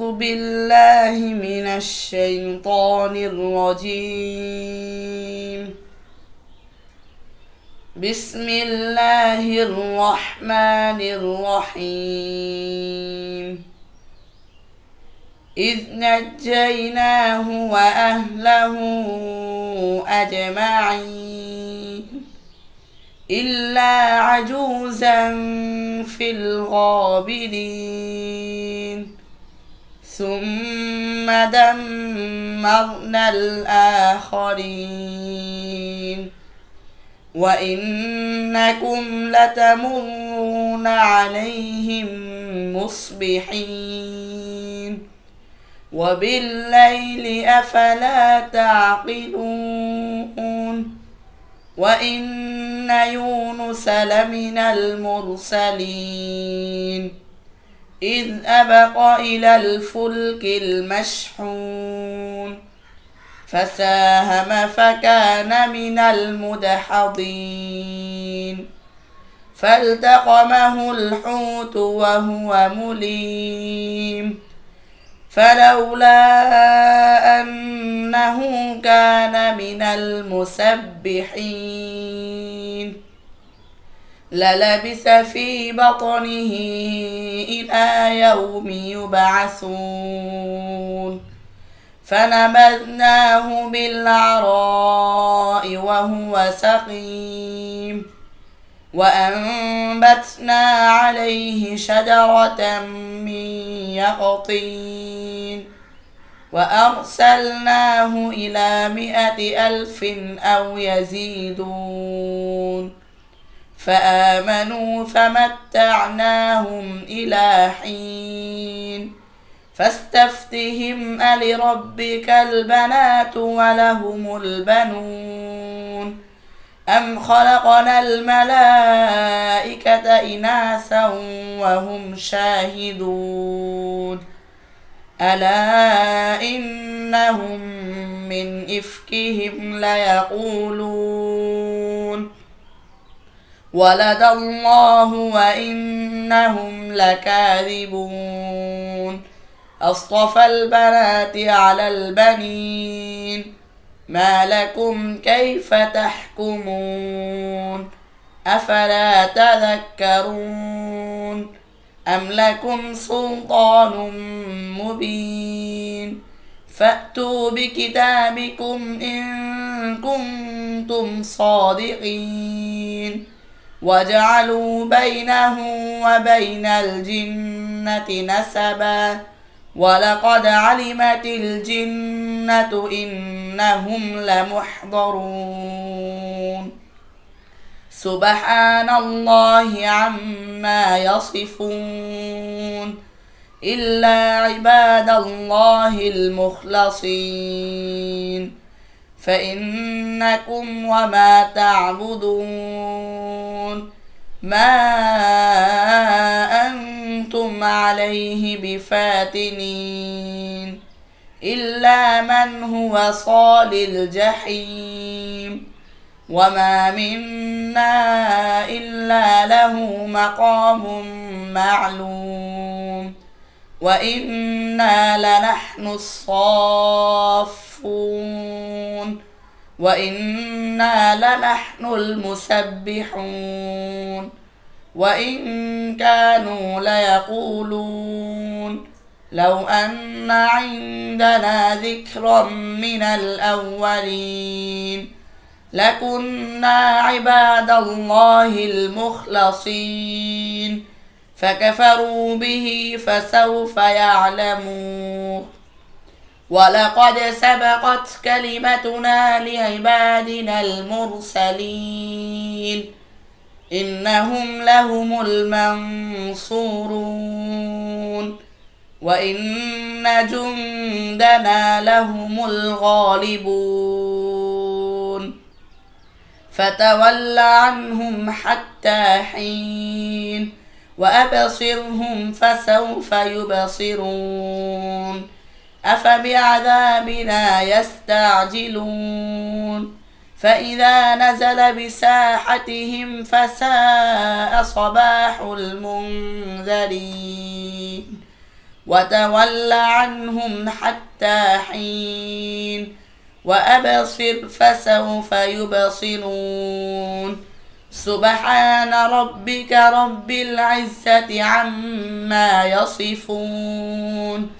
أعوذ بالله من الشيطان الرجيم بسم الله الرحمن الرحيم إذ نجيناه وأهله أجمعين إلا عجوزا في الغابرين ثم دمرنا الآخرين وإنكم لتمرون عليهم مصبحين وبالليل أفلا تعقلون وإن يونس لمن المرسلين إذ أبق إلى الفلك المشحون فساهم فكان من المدحضين فالتقمه الحوت وهو مليم فلولا أنه كان من المسبحين للبث في بطنه إلى يوم يبعثون فنبذناه بالعراء وهو سقيم وأنبتنا عليه شجرة من يقطين وأرسلناه إلى مئة ألف أو يزيدون فآمنوا فمتعناهم إلى حين فاستفتهم ألربك البنات ولهم البنون أم خلقنا الملائكة إناثا وهم شاهدون ألا إنهم من إفكهم ليقولون ولد الله وإنهم لكاذبون أصطفى البنات على البنين ما لكم كيف تحكمون أفلا تذكرون أم لكم سلطان مبين فأتوا بكتابكم إن كنتم صادقين وجعلوا بينه وبين الجنة نسبا ولقد علمت الجنة إنهم لمحضرون سبحان الله عما يصفون إلا عباد الله المخلصين فإنكم وما تعبدون ما أنتم عليه بفاتنين إلا من هو صال الجحيم وما منا إلا له مقام معلوم وإنا لنحن الصافون وإنا لنحن المسبحون وإن كانوا ليقولون لو أن عندنا ذكرا من الأولين لكنا عباد الله المخلصين فكفروا به فسوف يعلمون ولقد سبقت كلمتنا لعبادنا المرسلين إنهم لهم المنصورون وإن جندنا لهم الغالبون فتول عنهم حتى حين وأبصرهم فسوف يبصرون أفبعذابنا يستعجلون فإذا نزل بساحتهم فساء صباح المنذرين وتول عنهم حتى حين وأبصر فسوف يبصرون سبحان ربك رب العزة عما يصفون